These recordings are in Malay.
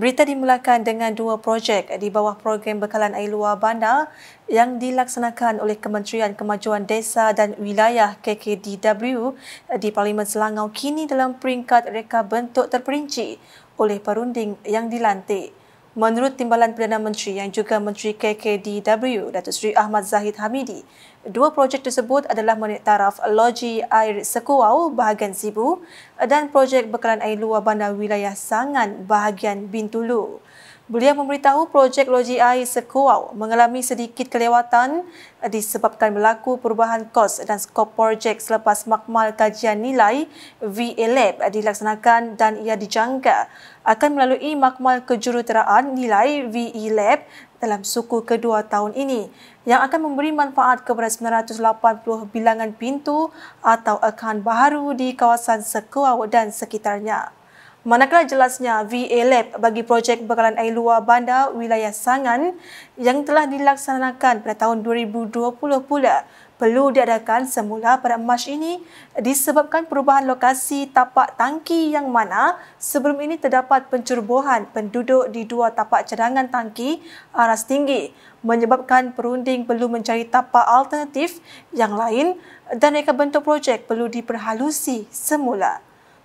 Berita dimulakan dengan dua projek di bawah program bekalan air luar bandar yang dilaksanakan oleh Kementerian Kemajuan Desa dan Wilayah KKDW di Parlimen Selangau kini dalam peringkat reka bentuk terperinci oleh perunding yang dilantik. Menurut Timbalan Perdana Menteri yang juga Menteri KKDW, Datuk Seri Ahmad Zahid Hamidi, dua projek tersebut adalah menit taraf Loji Air Sekuau, bahagian Sibu dan projek bekalan air luar bandar wilayah Sangan, bahagian Bintulu. Beliau memberitahu projek logi air Sekuau mengalami sedikit kelewatan eh, disebabkan berlaku perubahan kos dan skop projek selepas makmal kajian nilai VA Lab dilaksanakan dan ia dijangka akan melalui makmal kejuruteraan nilai VE Lab dalam suku kedua tahun ini yang akan memberi manfaat kepada 980 bilangan pintu atau akan baru di kawasan Sekuau dan sekitarnya. Manakala jelasnya VA Lab bagi projek bekalan air luar bandar wilayah Sangan yang telah dilaksanakan pada tahun 2020 pula perlu diadakan semula pada Mac ini disebabkan perubahan lokasi tapak tangki yang mana sebelum ini terdapat pencerobohan penduduk di dua tapak cadangan tangki aras tinggi menyebabkan perunding perlu mencari tapak alternatif yang lain dan reka bentuk projek perlu diperhalusi semula.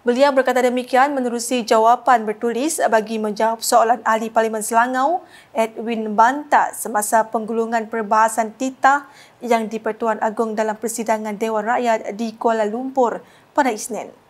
Beliau berkata demikian menerusi jawapan bertulis bagi menjawab soalan ahli Parlimen Selangau Edwin Banta semasa penggulungan perbahasan titah yang di Pertuan Agong dalam Persidangan Dewan Rakyat di Kuala Lumpur pada Isnin.